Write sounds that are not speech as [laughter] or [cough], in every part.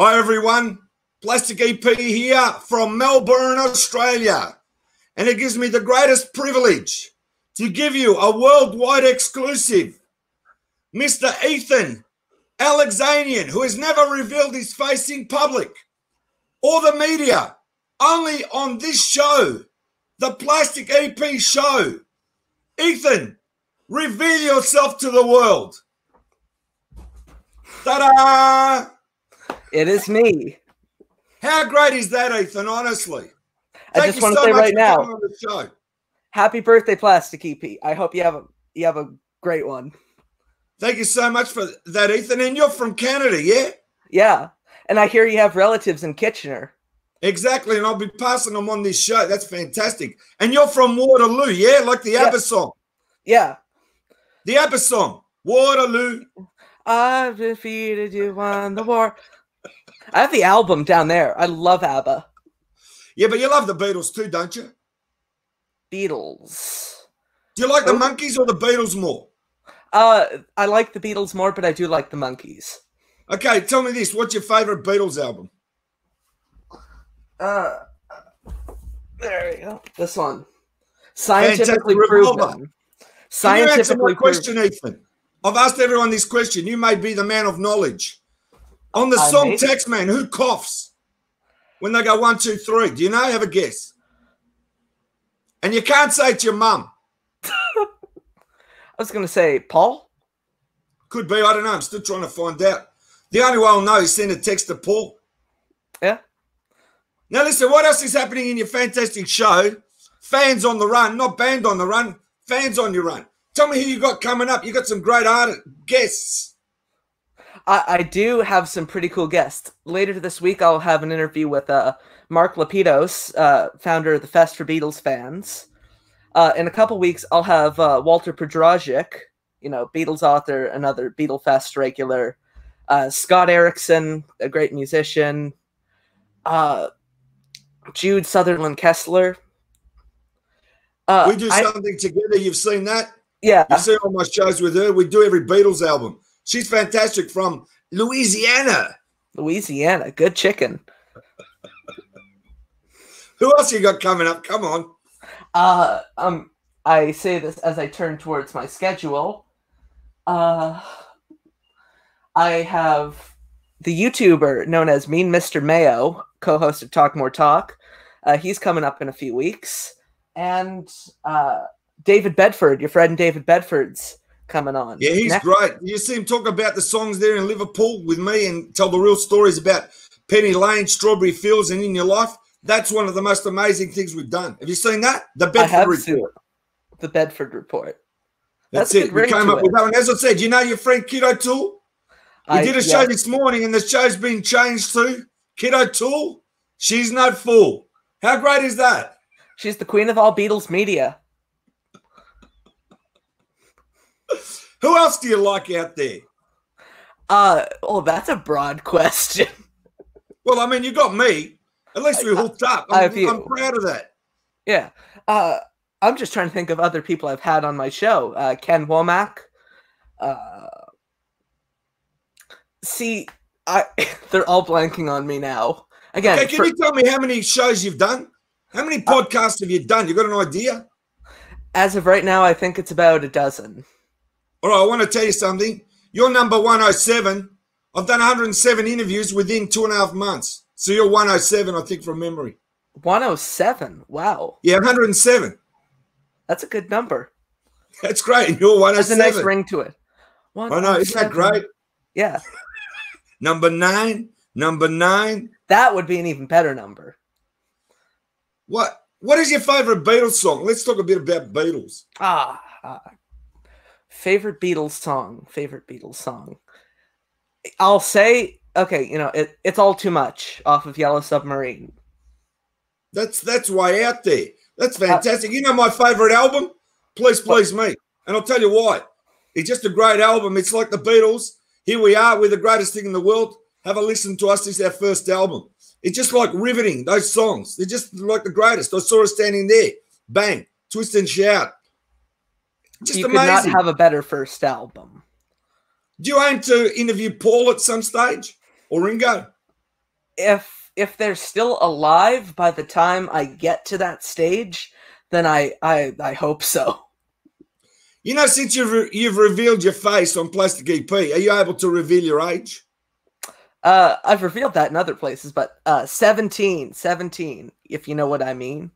Hi, everyone. Plastic EP here from Melbourne, Australia. And it gives me the greatest privilege to give you a worldwide exclusive. Mr. Ethan Alexanian, who has never revealed his face in public or the media, only on this show, the Plastic EP show. Ethan, reveal yourself to the world. Ta da! It is me. How great is that, Ethan? Honestly, I just want to so say right now, happy birthday, Plastic EP. I hope you have a you have a great one. Thank you so much for that, Ethan. And you're from Canada, yeah? Yeah. And I hear you have relatives in Kitchener. Exactly, and I'll be passing them on this show. That's fantastic. And you're from Waterloo, yeah? Like the yeah. ABBA song. Yeah. The ABBA song, Waterloo. I've defeated you on the war. I have the album down there. I love ABBA. Yeah, but you love the Beatles too, don't you? Beatles. Do you like the oh. monkeys or the Beatles more? Uh, I like the Beatles more, but I do like the monkeys. Okay, tell me this. What's your favorite Beatles album? Uh, there we go. This one. Scientifically proven. Scientifically Can you answer my question, Ethan? I've asked everyone this question. You may be the man of knowledge. On the I song made... Man, who coughs when they go one, two, three? Do you know? Have a guess. And you can't say it's your mum. [laughs] I was going to say Paul. Could be. I don't know. I'm still trying to find out. The only way I'll know is send a text to Paul. Yeah. Now listen. What else is happening in your fantastic show? Fans on the run, not band on the run. Fans on your run. Tell me who you got coming up. You got some great artists, guests. I, I do have some pretty cool guests. Later this week, I'll have an interview with uh, Mark Lapidos, uh, founder of the Fest for Beatles fans. Uh, in a couple weeks, I'll have uh, Walter Podrajic, you know, Beatles author, another Beatle Fest regular. Uh, Scott Erickson, a great musician. Uh, Jude Sutherland Kessler. Uh, we do something I, together. You've seen that? Yeah. you see all my shows with her. We do every Beatles album. She's fantastic from Louisiana. Louisiana, good chicken. Who else you got coming up? Come on. Uh, um, I say this as I turn towards my schedule. Uh, I have the YouTuber known as Mean Mr. Mayo, co-host of Talk More Talk. Uh, he's coming up in a few weeks, and uh, David Bedford, your friend David Bedford's coming on. Yeah, he's great. You see him talk about the songs there in Liverpool with me and tell the real stories about Penny Lane, Strawberry Fields, and In Your Life. That's one of the most amazing things we've done. Have you seen that? The Bedford Report. The Bedford Report. That's, That's it. We came up it. with that. And as I said, you know your friend Kiddo Tool? We I, did a show this morning and the show's been changed to Kiddo Tool. She's no fool. How great is that? She's the queen of all Beatles media. [laughs] Who else do you like out there? Uh, oh, that's a broad [laughs] question. Well, I mean, you got me. At least we hooked up. I'm, I'm proud of that. Yeah. Uh, I'm just trying to think of other people I've had on my show. Uh, Ken Womack. Uh, see, I [laughs] they're all blanking on me now. Again, okay, can for, you tell me how many shows you've done? How many uh, podcasts have you done? You got an idea? As of right now, I think it's about a dozen. All right, I want to tell you something. You're number 107. I've done 107 interviews within two and a half months. So you're 107, I think, from memory. 107. Wow. Yeah, 107. That's a good number. That's great. You're 107. There's a nice ring to it. I know. Isn't that great? Yeah. [laughs] number nine. Number nine. That would be an even better number. What? What is your favorite Beatles song? Let's talk a bit about Beatles. Ah, uh, favorite Beatles song. Favorite Beatles song. I'll say okay. You know, it, it's all too much off of Yellow Submarine. That's that's way out there. That's uh, fantastic. Uh, you know my favorite album, Please Please what? Me, and I'll tell you why. It's just a great album. It's like the Beatles. Here we are. We're the greatest thing in the world. Have a listen to us. This is our first album. It's just like riveting those songs. They're just like the greatest. I saw us standing there. Bang, twist and shout. Just you amazing. could not have a better first album. Do you aim to interview Paul at some stage or Ringo? If if they're still alive by the time I get to that stage, then I I, I hope so. You know, since you've re- you've revealed your face on Plastic EP, are you able to reveal your age? Uh, I've revealed that in other places, but uh, 17, 17, if you know what I mean.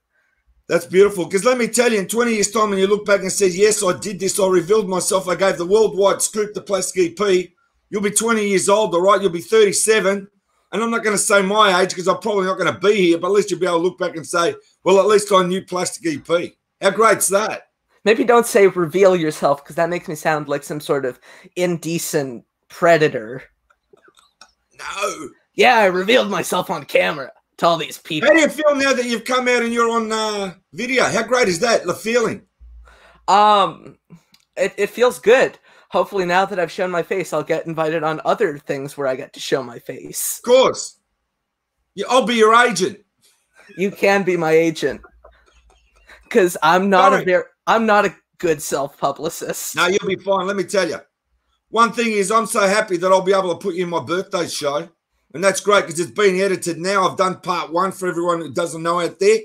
That's beautiful. Because let me tell you, in 20 years' time, when you look back and say, Yes, I did this, I revealed myself, I gave the worldwide scoop to Plastic EP, you'll be 20 years old, all right? You'll be 37. And I'm not going to say my age because I'm probably not going to be here, but at least you'll be able to look back and say, Well, at least I knew Plastic EP. How great's that? Maybe don't say reveal yourself because that makes me sound like some sort of indecent predator. no. Yeah, I revealed myself on camera to all these people. How do you feel now that you've come out and you're on uh, video? How great is that? The feeling. Um, it, it feels good. Hopefully, now that I've shown my face, I'll get invited on other things where I get to show my face. Of course. Yeah, I'll be your agent. You can be my agent. Cause I'm not Sorry. a very I'm not a good self-publicist. No, you'll be fine. Let me tell you. One thing is I'm so happy that I'll be able to put you in my birthday show. And that's great because it's being edited now. I've done part one for everyone who doesn't know out there.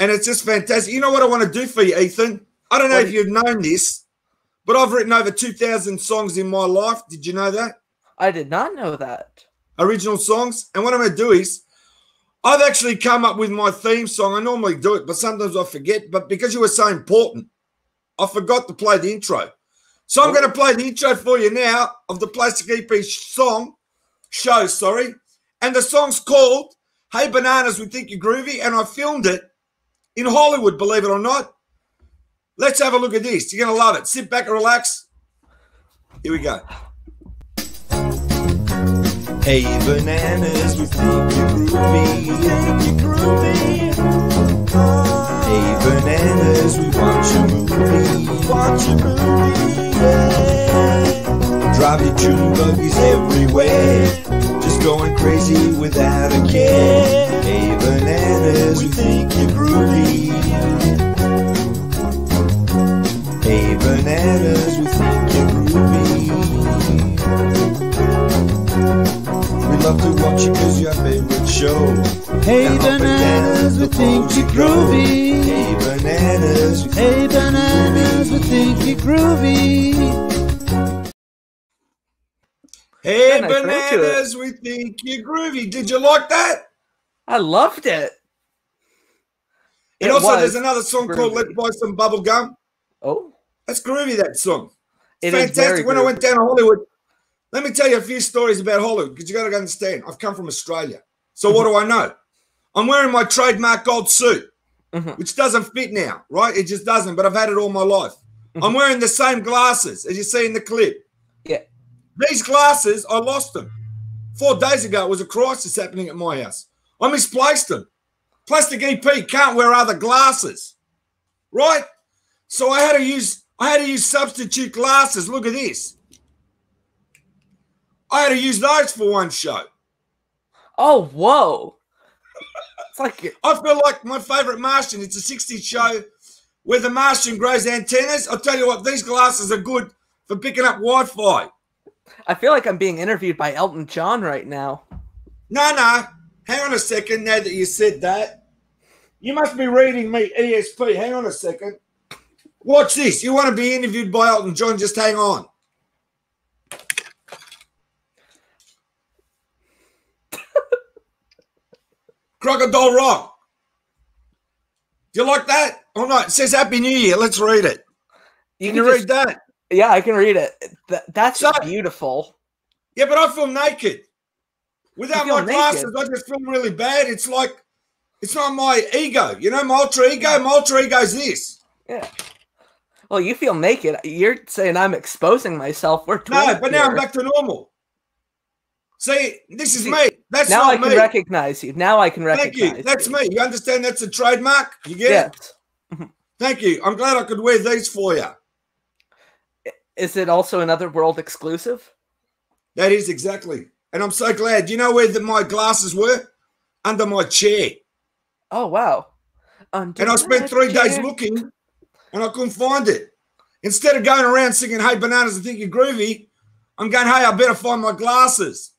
And it's just fantastic. You know what I want to do for you, Ethan? I don't know what? if you've known this, but I've written over 2,000 songs in my life. Did you know that? I did not know that. Original songs. And what I'm going to do is, I've actually come up with my theme song. I normally do it, but sometimes I forget. But because you were so important, I forgot to play the intro. So I'm oh. going to play the intro for you now of the Plastic EP song show, sorry. And the song's called Hey Bananas, We Think You're Groovy. And I filmed it in Hollywood, believe it or not. Let's have a look at this. You're going to love it. Sit back and relax. Here we go. Hey bananas, we think you're groovy, think you're groovy. Hey bananas, we watch a movie, watch a movie. Yeah. Drive your tune buggies everywhere. Going crazy without a care. Hey, bananas, we think you're groovy. Hey, bananas, we think you're groovy. We love to watch you cause your favorite show. Hey, bananas, we think you're groovy. Hey, bananas, hey, bananas, we think you're groovy. Hey, bananas, we think you're groovy. Did you like that? I loved it. And it also, there's another song groovy. called Let's Buy Some Bubble Gum. Oh. That's groovy, that song. It's it fantastic. when groovy. I went down to Hollywood, let me tell you a few stories about Hollywood because you got to understand. I've come from Australia. So mm-hmm. what do mm-hmm. I know? I'm wearing my trademark gold suit, mm-hmm. which doesn't fit now, right? It just doesn't, but I've had it all my life. Mm-hmm. I'm wearing the same glasses as you see in the clip. Yeah. These glasses, I lost them. Four days ago, it was a crisis happening at my house. I misplaced them. Plastic EP can't wear other glasses, right? So I had to use I had to use substitute glasses. Look at this. I had to use those for one show. Oh, whoa. it's like I feel like my favorite Martian. It's a 60s show where the Martian grows antennas. I'll tell you what, these glasses are good for picking up Wi Fi. I feel like I'm being interviewed by Elton John right now. Nah, nah. Hang on a second. Now that you said that, you must be reading me ESP. Hang on a second. Watch this. You want to be interviewed by Elton John? Just hang on. [laughs] Crocodile Rock. Do you like that? Oh no, it says Happy New Year. Let's read it. You can, can you just, read that? Yeah, I can read it. Th- that's so, beautiful. Yeah, but I feel naked. Without my naked. glasses, I just feel really bad. It's like it's not my ego, you know, my alter ego. My alter ego is this. Yeah. Well, you feel naked. You're saying I'm exposing myself. We're no, but now I'm back to normal. See, this is See, me. That's now I can me. recognize you. Now I can recognize. Thank you. That's you. me. You understand? That's a trademark. You get yes. it. [laughs] Thank you. I'm glad I could wear these for you. Is it also another world exclusive? That is exactly. And I'm so glad. You know where the, my glasses were? Under my chair. Oh, wow. Under and I spent three chair. days looking and I couldn't find it. Instead of going around singing, Hey, bananas, I think you're groovy, I'm going, Hey, I better find my glasses.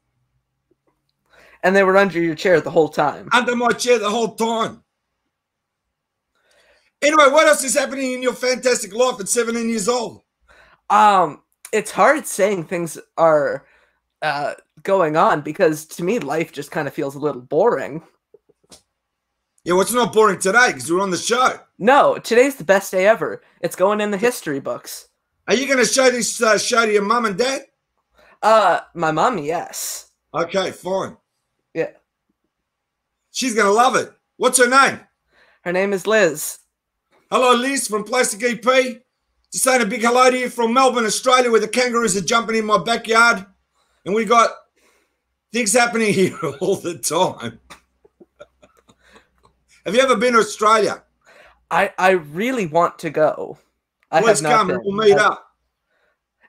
And they were under your chair the whole time. Under my chair the whole time. Anyway, what else is happening in your fantastic life at 17 years old? Um, it's hard saying things are uh, going on because to me, life just kind of feels a little boring. Yeah, what's not boring today? Because we're on the show. No, today's the best day ever. It's going in the history books. Are you going to show this uh, show to your mum and dad? Uh, my mum, yes. Okay, fine. Yeah. She's going to love it. What's her name? Her name is Liz. Hello, Liz from Plastic EP. Just saying a big hello to you from Melbourne, Australia, where the kangaroos are jumping in my backyard. And we got things happening [laughs] here all the time. [laughs] have you ever been to Australia? I, I really want to go. I Let's come. Been. We'll meet I, up.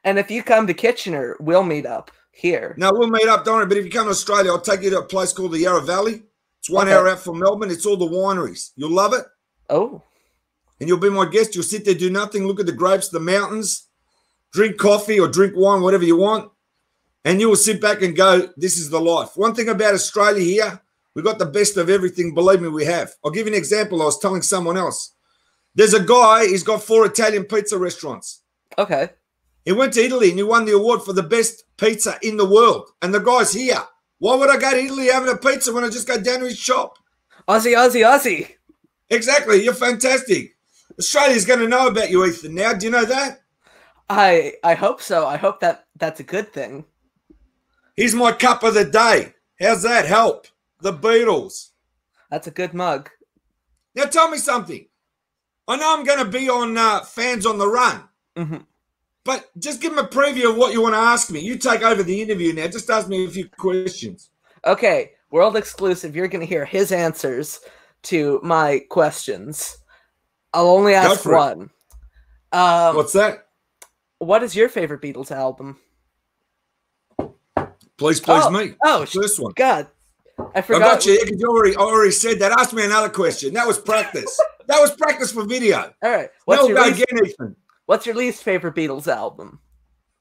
And if you come to Kitchener, we'll meet up here. No, we'll meet up, don't worry. But if you come to Australia, I'll take you to a place called the Yarra Valley. It's one okay. hour out from Melbourne. It's all the wineries. You'll love it. Oh and you'll be my guest. You'll sit there, do nothing, look at the grapes, the mountains, drink coffee or drink wine, whatever you want, and you will sit back and go, This is the life. One thing about Australia here, we got the best of everything. Believe me, we have. I'll give you an example. I was telling someone else. There's a guy, he's got four Italian pizza restaurants. Okay. He went to Italy and he won the award for the best pizza in the world. And the guy's here. Why would I go to Italy having a pizza when I just go down to his shop? Aussie, Aussie, Aussie. Exactly. You're fantastic. Australia's going to know about you, Ethan. Now, do you know that? I I hope so. I hope that that's a good thing. Here's my cup of the day. How's that help? The Beatles. That's a good mug. Now tell me something. I know I'm going to be on uh, Fans on the Run, mm-hmm. but just give them a preview of what you want to ask me. You take over the interview now. Just ask me a few questions. Okay, world exclusive. You're going to hear his answers to my questions. I'll only ask one. Um, What's that? What is your favorite Beatles album? Please, please, oh, me. Oh, this one. God, I forgot. I got you. You already, already said that. Ask me another question. That was practice. [laughs] that was practice for video. All right. What's no, your least, What's your least favorite Beatles album?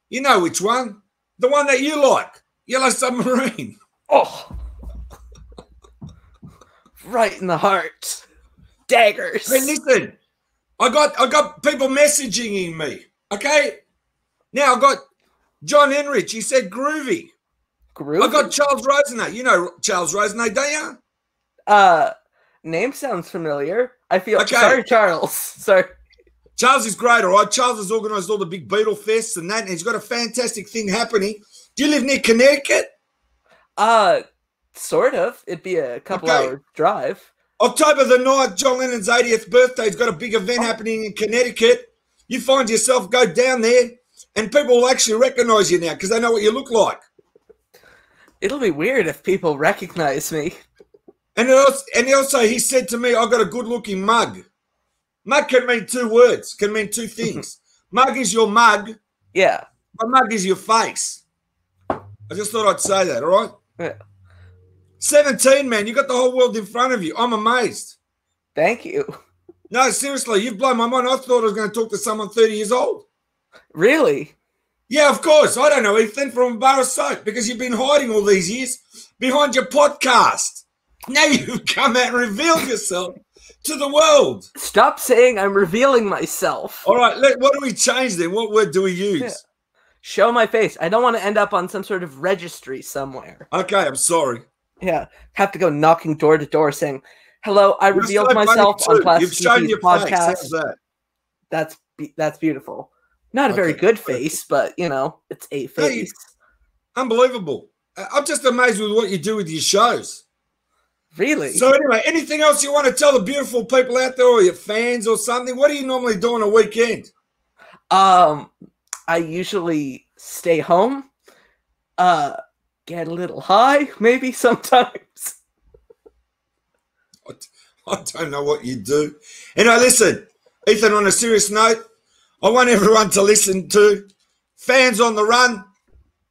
You know which one? The one that you like, Yellow Submarine. Oh, right in the heart. Daggers. Hey, listen. I got I got people messaging me. Okay. Now I got John Enrich. He said groovy. Groovy. I got Charles Rosenay. You know Charles Rosenay, don't you? Uh name sounds familiar. I feel okay. sorry, Charles. [laughs] Sorry. Charles is great, all right. Charles has organized all the big Beetle fests and that, and he's got a fantastic thing happening. Do you live near Connecticut? Uh sort of. It'd be a couple okay. hour drive. October the 9th, John Lennon's 80th birthday. He's got a big event happening in Connecticut. You find yourself, go down there, and people will actually recognize you now because they know what you look like. It'll be weird if people recognize me. And also, and also, he said to me, I've got a good looking mug. Mug can mean two words, can mean two [laughs] things. mug is your mug. Yeah. My mug is your face. I just thought I'd say that, all right? Yeah. 17, man. You got the whole world in front of you. I'm amazed. Thank you. No, seriously, you've blown my mind. I thought I was going to talk to someone 30 years old. Really? Yeah, of course. I don't know Ethan from a bar of soap because you've been hiding all these years behind your podcast. Now [laughs] you've come out and revealed yourself to the world. Stop saying I'm revealing myself. All right, let, what do we change then? What word do we use? Yeah. Show my face. I don't want to end up on some sort of registry somewhere. Okay, I'm sorry yeah, have to go knocking door to door saying, "Hello, I You're revealed myself on Plastic You've podcast." That? That's be- that's beautiful. Not a okay. very good face, but you know, it's a face. Hey, unbelievable. I'm just amazed with what you do with your shows. Really? So anyway, anything else you want to tell the beautiful people out there or your fans or something? What do you normally do on a weekend? Um, I usually stay home. Uh get a little high, [laughs] maybe sometimes. I, I don't know what you do. Anyway, listen, Ethan, on a serious note, I want everyone to listen to Fans on the Run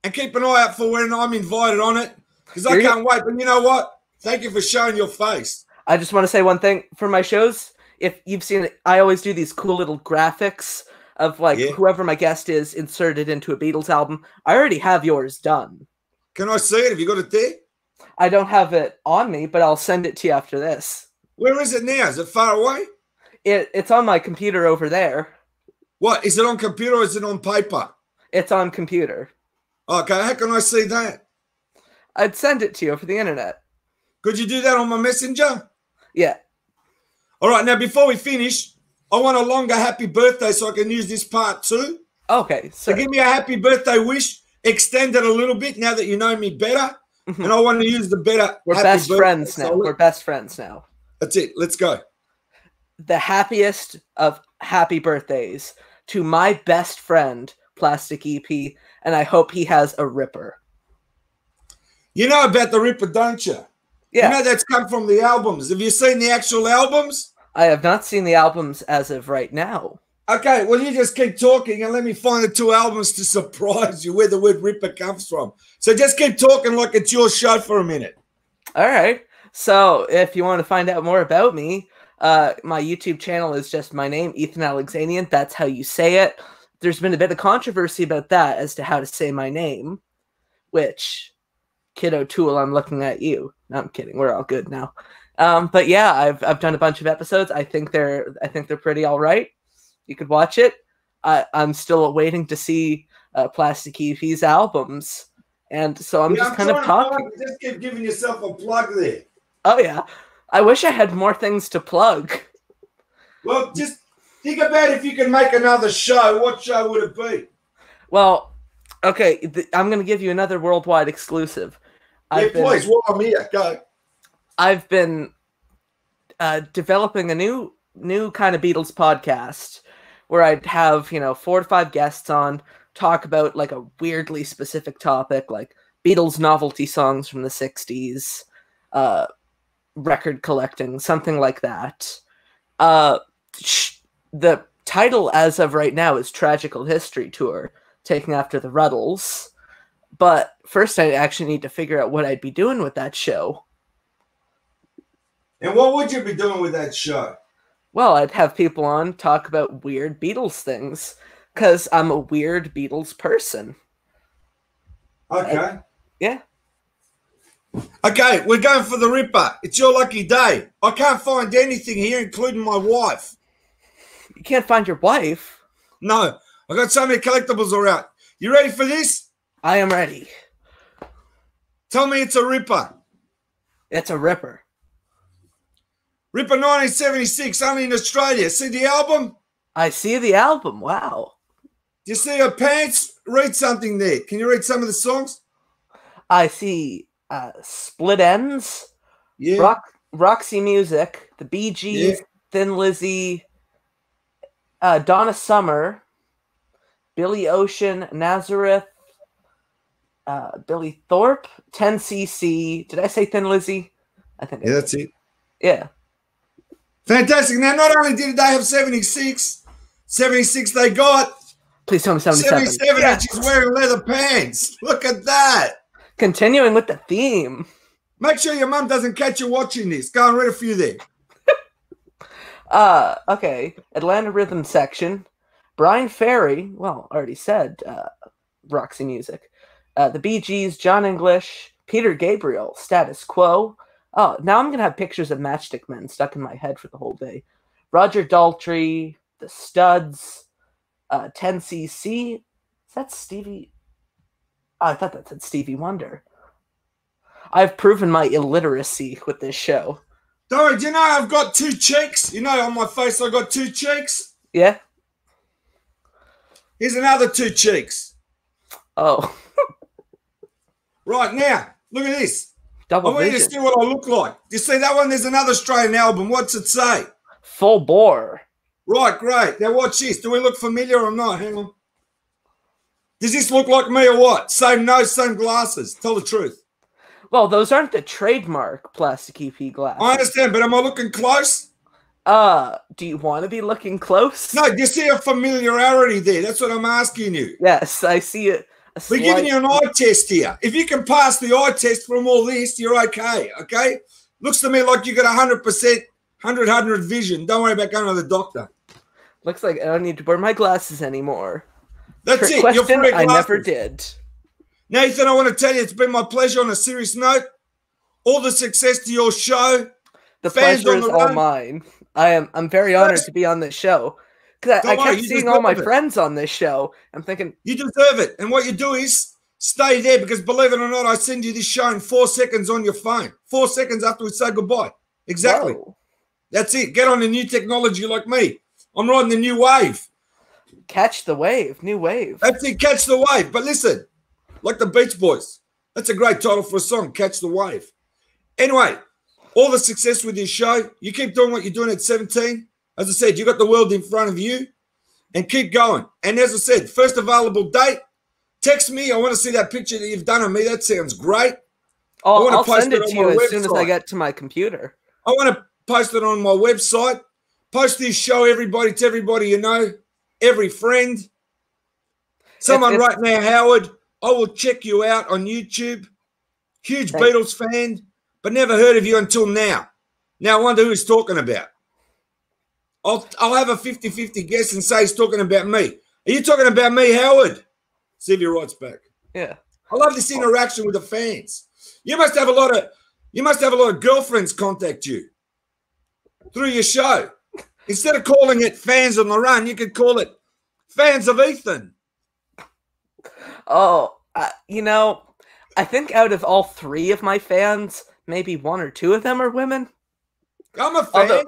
and keep an eye out for when I'm invited on it because I can't wait. But you know what? Thank you for showing your face. I just want to say one thing for my shows. If you've seen it, I always do these cool little graphics of like yeah. whoever my guest is inserted into a Beatles album. I already have yours done. Can I see it? Have you got it there? I don't have it on me, but I'll send it to you after this. Where is it now? Is it far away? It, it's on my computer over there. What is it on computer? is it on paper? It's on computer. Okay, how can I see that? I'd send it to you over the internet. Could you do that on my messenger? Yeah. All right. Now, before we finish, I want a longer happy birthday so I can use this part too. Okay. so give me a happy birthday wish extend it a little bit now that you know me better. Mm-hmm. and I want to use the better. We're best friends now. We're best friends now. That's it. Let's go. The happiest of happy birthdays to my best friend, Plastic EP, and I hope he has a ripper. You know about the ripper, don't you? Yeah. You know that's come from the albums. Have you seen the actual albums? I have not seen the albums as of right now. Okay, well, you just keep talking and let me find the two albums to surprise you where the word Ripper comes from. So just keep talking like it's your show for a minute. All right. So if you want to find out more about me, uh, my YouTube channel is just my name, Ethan Alexanian. That's how you say it. There's been a bit of controversy about that as to how to say my name, which, kiddo Tool, I'm looking at you. No, I'm kidding. We're all good now. Um, but yeah, I've I've done a bunch of episodes. I think they're I think they're pretty all right you could watch it. I, am still waiting to see uh, Plastic EP's albums, and so I'm yeah, just I'm kind of talking. Just keep giving yourself a plug there. Oh yeah, I wish I had more things to plug. Well, just think about if you can make another show. What show would it be? Well, okay, th- I'm going to give you another worldwide exclusive. Yeah, I've please, while I'm here, go. I've been uh, developing a new new kind of Beatles podcast where I'd have, you know, four to five guests on, talk about like a weirdly specific topic, like Beatles novelty songs from the 60s, uh, record collecting, something like that. Uh, the title as of right now is Tragical History Tour, taking after the Ruddles. But first, I actually need to figure out what I'd be doing with that show. And what would you be doing with that show? well, I'd have people on talk about weird Beatles things because I'm a weird Beatles person. Okay. yeah. Okay, we're going for the Ripper. It's your lucky day. I can't find anything here, including my wife. You can't find your wife? No, I got so many collectibles around. You ready for this? I am ready. Tell me it's a Ripper. It's a Ripper. Ripper 1976, only in Australia. See the album? I see the album. Wow. Do you see her pants? Read something there. Can you read some of the songs? I see uh, Split Ends, yeah. Rock, Roxy Music, The Bee Gees, yeah. Thin Lizzy, uh, Donna Summer, Billy Ocean, Nazareth, uh, Billy Thorpe, 10cc. Did I say Thin Lizzy? I think. Yeah, I that's it. Yeah. Fantastic. Now, not only did they have 76, 76 they got. Please tell me 77. 77 yeah. and she's wearing leather pants. Look at that. Continuing with the theme. Make sure your mum doesn't catch you watching this. Go and read a few there. [laughs] uh, okay. Atlanta Rhythm Section. Brian Ferry. Well, already said uh, Roxy Music. Uh, the BGS, John English, Peter Gabriel, Status Quo, Oh, now I'm gonna have pictures of Matchstick Men stuck in my head for the whole day. Roger Daltrey, the Studs, uh, 10cc. Is that Stevie? Oh, I thought that said Stevie Wonder. I've proven my illiteracy with this show. Dory, do you know I've got two cheeks? You know, on my face I have got two cheeks. Yeah. Here's another two cheeks. Oh. [laughs] right now, look at this. Double I want you to see what I look like. You see that one? There's another Australian album. What's it say? Full bore. Right, great. Now watch this. Do we look familiar or not? Hang on. Does this look like me or what? Same nose, same glasses. Tell the truth. Well, those aren't the trademark plastic EP glass. I understand, but am I looking close? Uh, do you want to be looking close? No, you see a familiarity there. That's what I'm asking you. Yes, I see it. We're giving you an eye test here. If you can pass the eye test from all this, you're okay. Okay. Looks to me like you got 100%, 100, 100 vision. Don't worry about going to the doctor. Looks like I don't need to wear my glasses anymore. That's Trick it. Question, you're glasses. I never did. Nathan, I want to tell you it's been my pleasure on a serious note. All the success to your show. The Fans pleasure is all mine. I am I'm very honored to be on this show. Because I, I, kept seeing all my it. friends on this show. I'm thinking you deserve it. And what you do is stay there because believe it or not, I send you this show in four seconds on your phone. Four seconds after we say goodbye. Exactly. Whoa. That's it. Get on the new technology like me. I'm riding the new wave. Catch the wave, new wave. That's it. Catch the wave. But listen, like the Beach Boys. That's a great title for a song. Catch the wave. Anyway, all the success with your show. You keep doing what you're doing at 17. As I said, you got the world in front of you and keep going. And as I said, first available date, text me. I want to see that picture that you've done of me. That sounds great. Oh, I'll send it, it to you as website. soon as I get to my computer. I want to post it on my website. Post this show, everybody, to everybody you know, every friend. Someone right now, Howard, I will check you out on YouTube. Huge Thanks. Beatles fan, but never heard of you until now. Now I wonder who he's talking about. I'll, I'll have a 50 50 guess and say he's talking about me. Are you talking about me, Howard? Sylvia writes back. Yeah. I love this interaction with the fans. You must have a lot of you must have a lot of girlfriends contact you through your show. Instead of calling it fans on the run, you could call it fans of Ethan. Oh, uh, you know, I think out of all three of my fans, maybe one or two of them are women. I'm a fan. Although,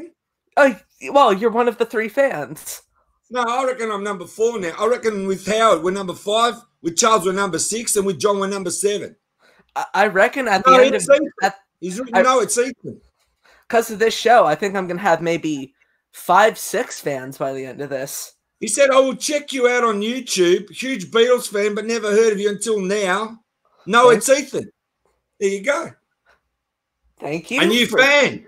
I, well, you're one of the three fans. No, I reckon I'm number four now. I reckon with Howard we're number five, with Charles we're number six, and with John we're number seven. I, reckon at no, the end of at, he's I, no, it's Ethan. Because of this show, I think I'm gonna have maybe five, six fans by the end of this. He said, "I will check you out on YouTube. Huge Beatles fan, but never heard of you until now. No, Thanks. it's Ethan. There you go. Thank you. A new fan.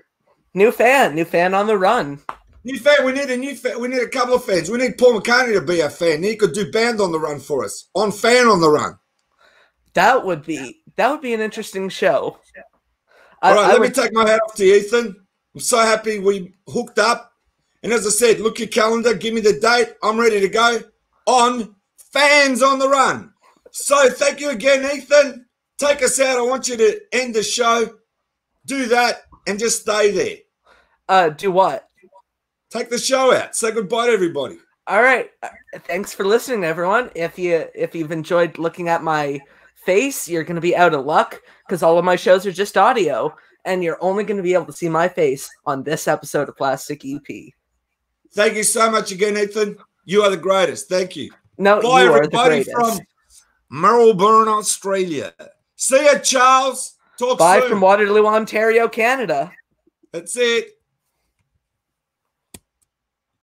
New fan. New fan on the run. New fan. We need a new fan. We need a couple of fans. We need Paul McCartney to be a fan. He could do band on the run for us. On fan on the run. That would be that would be an interesting show. I, All right, I let would... me take my hat off to Ethan. I'm so happy we hooked up. And as I said, look your calendar. Give me the date. I'm ready to go. On fans on the run. So thank you again, Ethan. Take us out. I want you to end the show. Do that and just stay there. Uh, do what? take the show out. Say goodbye to everybody. All right. Uh, thanks for listening, everyone. If you if you've enjoyed looking at my face, you're gonna be out of luck because all of my shows are just audio, and you're only gonna be able to see my face on this episode of Plastic EP. Thank you so much again, Ethan. You are the greatest. Thank you. No, Bye, you everybody from Melbourne, Australia. See ya, Charles. Talk Bye soon. from Waterloo, Ontario, Canada. That's it.